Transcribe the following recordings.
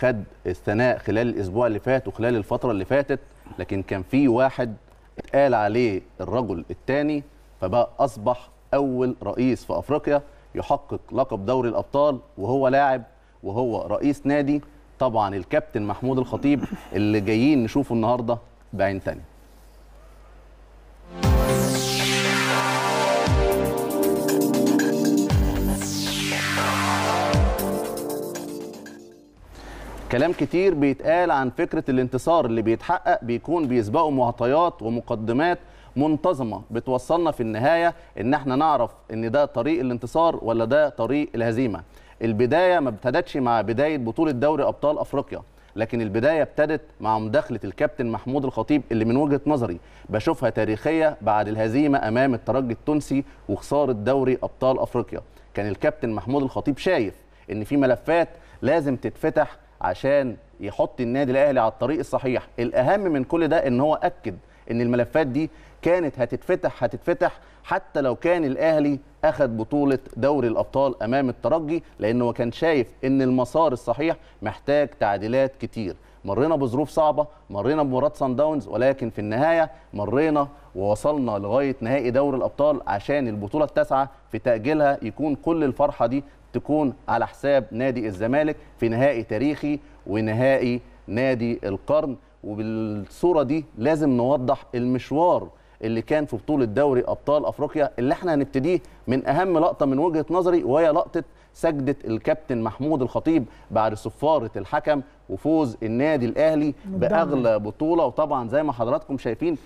خد الثناء خلال الاسبوع اللي فات وخلال الفتره اللي فاتت لكن كان في واحد اتقال عليه الرجل الثاني فبقى اصبح اول رئيس في افريقيا يحقق لقب دوري الابطال وهو لاعب وهو رئيس نادي طبعا الكابتن محمود الخطيب اللي جايين نشوفه النهارده بعين ثانيه كلام كتير بيتقال عن فكرة الانتصار اللي بيتحقق بيكون بيسبقه معطيات ومقدمات منتظمة بتوصلنا في النهاية ان احنا نعرف ان ده طريق الانتصار ولا ده طريق الهزيمة البداية ما ابتدتش مع بداية بطولة دوري أبطال أفريقيا لكن البدايه ابتدت مع مداخله الكابتن محمود الخطيب اللي من وجهه نظري بشوفها تاريخيه بعد الهزيمه امام الترجي التونسي وخساره دوري ابطال افريقيا كان الكابتن محمود الخطيب شايف ان في ملفات لازم تتفتح عشان يحط النادي الاهلي على الطريق الصحيح الاهم من كل ده ان هو اكد ان الملفات دي كانت هتتفتح هتتفتح حتى لو كان الاهلي اخذ بطوله دوري الابطال امام الترجي لانه كان شايف ان المسار الصحيح محتاج تعديلات كتير مرينا بظروف صعبه مرينا بمباراه سان داونز ولكن في النهايه مرينا ووصلنا لغايه نهائي دوري الابطال عشان البطوله التاسعه في تاجيلها يكون كل الفرحه دي تكون على حساب نادي الزمالك في نهائي تاريخي ونهائي نادي القرن وبالصوره دي لازم نوضح المشوار اللي كان في بطوله دوري ابطال افريقيا اللي احنا هنبتديه من اهم لقطه من وجهه نظري وهي لقطه سجدة الكابتن محمود الخطيب بعد صفارة الحكم وفوز النادي الأهلي بأغلى بطولة وطبعا زي ما حضراتكم شايفين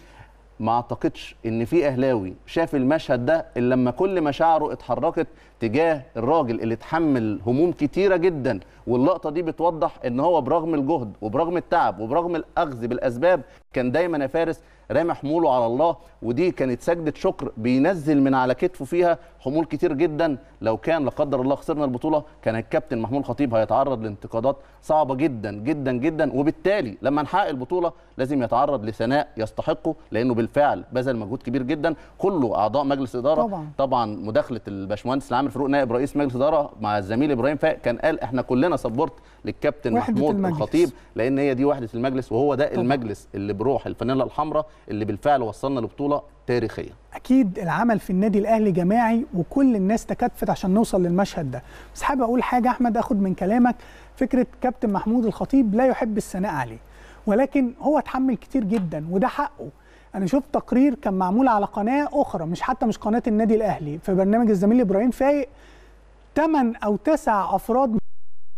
ما اعتقدش ان في اهلاوي شاف المشهد ده الا لما كل مشاعره اتحركت تجاه الراجل اللي اتحمل هموم كتيره جدا واللقطه دي بتوضح ان هو برغم الجهد وبرغم التعب وبرغم الاخذ بالاسباب كان دايما يا فارس رامي حموله على الله ودي كانت سجده شكر بينزل من على كتفه فيها حمول كتير جدا لو كان لا قدر الله خسرنا البطوله كان الكابتن محمود خطيب هيتعرض لانتقادات صعبه جدا جدا جدا وبالتالي لما نحقق البطوله لازم يتعرض لثناء يستحقه لانه بالفعل بذل مجهود كبير جدا كله اعضاء مجلس اداره طبعا, طبعاً مداخله الباشمهندس العام محمد فاروق نائب رئيس مجلس اداره مع الزميل ابراهيم فاق كان قال احنا كلنا سبورت للكابتن محمود المجلس. الخطيب لان هي دي وحده المجلس وهو ده طبعا. المجلس اللي بروح الفانيلا الحمراء اللي بالفعل وصلنا لبطوله تاريخيه اكيد العمل في النادي الاهلي جماعي وكل الناس تكتفت عشان نوصل للمشهد ده بس حابب اقول حاجه احمد اخد من كلامك فكره كابتن محمود الخطيب لا يحب الثناء عليه ولكن هو اتحمل كتير جدا وده حقه انا شفت تقرير كان معمول على قناه اخرى مش حتى مش قناه النادي الاهلي في برنامج الزميل ابراهيم فايق 8 او 9 افراد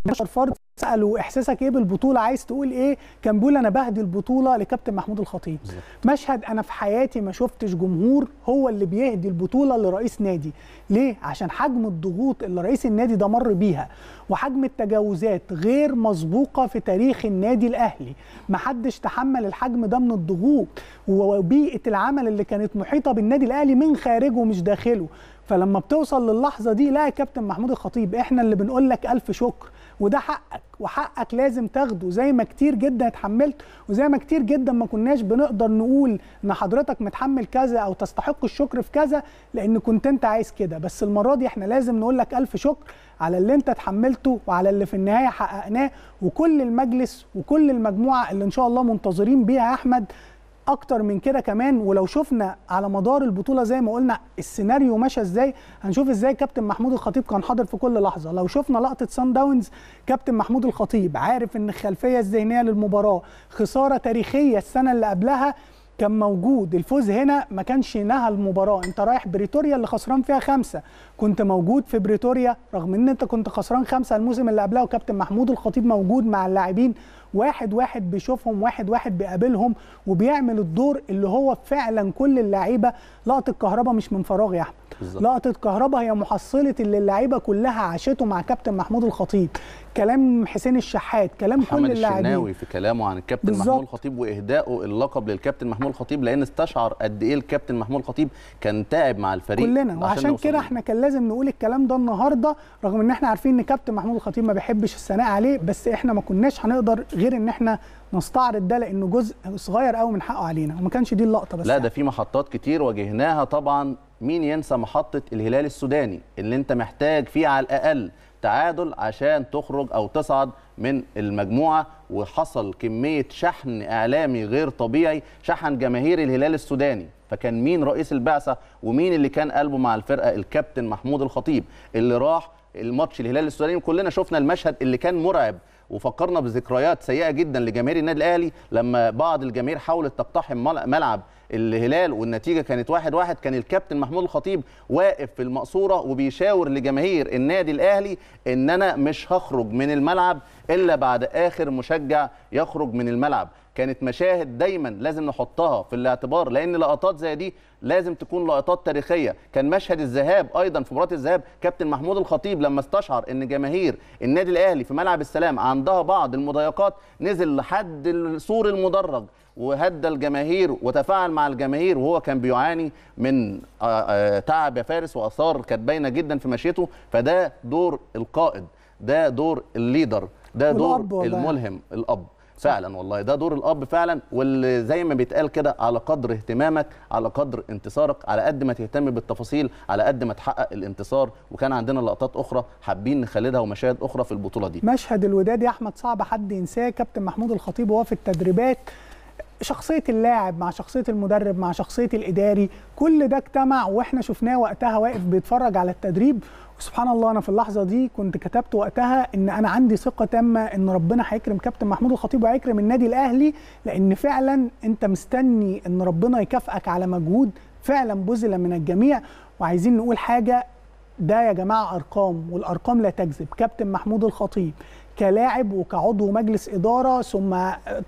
12 فرد سالوا احساسك ايه بالبطوله عايز تقول ايه كان بيقول انا بهدي البطوله لكابتن محمود الخطيب مشهد انا في حياتي ما شفتش جمهور هو اللي بيهدي البطوله لرئيس نادي ليه عشان حجم الضغوط اللي رئيس النادي ده مر بيها وحجم التجاوزات غير مسبوقه في تاريخ النادي الاهلي محدش تحمل الحجم ده من الضغوط وبيئه العمل اللي كانت محيطه بالنادي الاهلي من خارجه مش داخله فلما بتوصل للحظه دي لا يا كابتن محمود الخطيب احنا اللي بنقول لك الف شكر وده حقك وحقك لازم تاخده زي ما كتير جدا اتحملت وزي ما كتير جدا ما كناش بنقدر نقول ان حضرتك متحمل كذا او تستحق الشكر في كذا لان كنت انت عايز كده بس المره دي احنا لازم نقول لك الف شكر على اللي انت اتحملته وعلى اللي في النهايه حققناه وكل المجلس وكل المجموعه اللي ان شاء الله منتظرين بيها يا احمد اكتر من كده كمان ولو شفنا على مدار البطوله زي ما قلنا السيناريو ماشى ازاي هنشوف ازاي كابتن محمود الخطيب كان حاضر في كل لحظه لو شفنا لقطه سان داونز كابتن محمود الخطيب عارف ان الخلفيه الذهنيه للمباراه خساره تاريخيه السنه اللي قبلها كان موجود الفوز هنا ما كانش نهى المباراه انت رايح بريتوريا اللي خسران فيها خمسه كنت موجود في بريتوريا رغم ان انت كنت خسران خمسه الموسم اللي قبلها وكابتن محمود الخطيب موجود مع اللاعبين واحد واحد بيشوفهم واحد واحد بيقابلهم وبيعمل الدور اللي هو فعلا كل اللعيبه لقطه كهربا مش من فراغ يا احمد لقطه كهربا هي محصله اللي اللعيبه كلها عاشته مع كابتن محمود الخطيب كلام حسين الشحات كلام كل اللاعبين الشناوي في كلامه عن الكابتن بالزبط. محمود الخطيب واهدائه اللقب للكابتن محمود الخطيب لان استشعر قد ايه الكابتن محمود الخطيب كان تعب مع الفريق كلنا وعشان كده احنا كان لازم نقول الكلام ده النهارده رغم ان احنا عارفين ان كابتن محمود الخطيب ما بيحبش الثناء عليه بس احنا ما كناش هنقدر غير ان احنا نستعرض ده لانه جزء صغير قوي من حقه علينا وما كانش دي اللقطه بس لا يعني. ده في محطات كتير واجهناها طبعا مين ينسى محطه الهلال السوداني اللي انت محتاج فيه على الاقل تعادل عشان تخرج او تصعد من المجموعه وحصل كميه شحن اعلامي غير طبيعي شحن جماهير الهلال السوداني فكان مين رئيس البعثه ومين اللي كان قلبه مع الفرقه الكابتن محمود الخطيب اللي راح الماتش الهلال السوداني كلنا شفنا المشهد اللي كان مرعب وفكرنا بذكريات سيئه جدا لجماهير النادي الاهلي لما بعض الجماهير حاولت تقتحم ملعب الهلال والنتيجه كانت واحد واحد كان الكابتن محمود الخطيب واقف في المقصوره وبيشاور لجماهير النادي الاهلي ان انا مش هخرج من الملعب الا بعد اخر مشجع يخرج من الملعب كانت مشاهد دايما لازم نحطها في الاعتبار لان لقطات زي دي لازم تكون لقطات تاريخيه كان مشهد الذهاب ايضا في مباراه الذهاب كابتن محمود الخطيب لما استشعر ان جماهير النادي الاهلي في ملعب السلام عندها بعض المضايقات نزل لحد السور المدرج وهدى الجماهير وتفاعل مع الجماهير وهو كان بيعاني من آه، آه، تعب يا فارس واثار كانت باينه جدا في مشيته فده دور القائد ده دور الليدر ده دور الملهم الاب فعلا والله ده دور الاب فعلا واللي زي ما بيتقال كده على قدر اهتمامك على قدر انتصارك على قد ما تهتم بالتفاصيل على قد ما تحقق الانتصار وكان عندنا لقطات اخرى حابين نخلدها ومشاهد اخرى في البطوله دي مشهد الوداد يا احمد صعب حد ينساه كابتن محمود الخطيب وهو في التدريبات شخصيه اللاعب مع شخصيه المدرب مع شخصيه الاداري كل ده اجتمع واحنا شفناه وقتها واقف بيتفرج على التدريب وسبحان الله انا في اللحظه دي كنت كتبت وقتها ان انا عندي ثقه تامه ان ربنا هيكرم كابتن محمود الخطيب وهيكرم النادي الاهلي لان فعلا انت مستني ان ربنا يكافئك على مجهود فعلا بذل من الجميع وعايزين نقول حاجه ده يا جماعه ارقام والارقام لا تكذب كابتن محمود الخطيب كلاعب وكعضو مجلس اداره ثم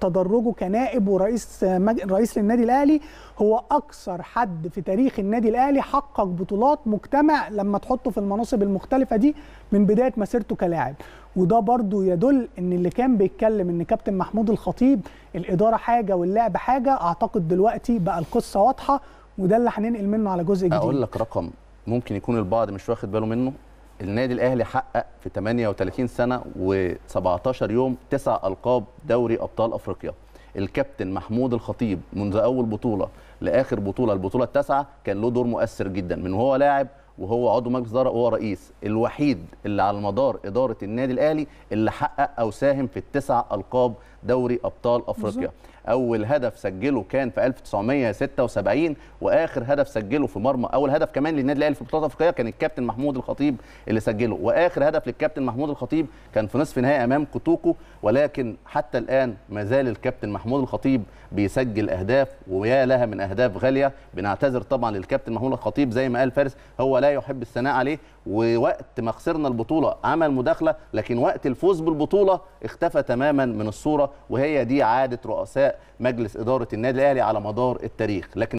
تدرجه كنائب ورئيس مج... رئيس للنادي الاهلي هو اكثر حد في تاريخ النادي الاهلي حقق بطولات مجتمع لما تحطه في المناصب المختلفه دي من بدايه مسيرته كلاعب وده برضو يدل ان اللي كان بيتكلم ان كابتن محمود الخطيب الاداره حاجه واللعب حاجه اعتقد دلوقتي بقى القصه واضحه وده اللي هننقل منه على جزء جديد اقول لك رقم ممكن يكون البعض مش واخد باله منه النادي الاهلي حقق في 38 سنه و17 يوم تسع القاب دوري ابطال افريقيا الكابتن محمود الخطيب منذ اول بطوله لاخر بطوله البطوله التاسعه كان له دور مؤثر جدا من وهو لاعب وهو عضو مجلس اداره وهو رئيس الوحيد اللي على مدار اداره النادي الاهلي اللي حقق او ساهم في التسع القاب دوري ابطال افريقيا بزرق. اول هدف سجله كان في 1976 واخر هدف سجله في مرمى اول هدف كمان للنادي الاهلي في البطوله الافريقيه كان الكابتن محمود الخطيب اللي سجله واخر هدف للكابتن محمود الخطيب كان في نصف نهائي امام كوتوكو ولكن حتى الان ما زال الكابتن محمود الخطيب بيسجل اهداف ويا لها من اهداف غاليه بنعتذر طبعا للكابتن محمود الخطيب زي ما قال فارس هو لا يحب الثناء عليه ووقت ما خسرنا البطوله عمل مداخله لكن وقت الفوز بالبطوله اختفى تماما من الصوره وهي دي عاده رؤساء مجلس اداره النادي الاهلي على مدار التاريخ لكن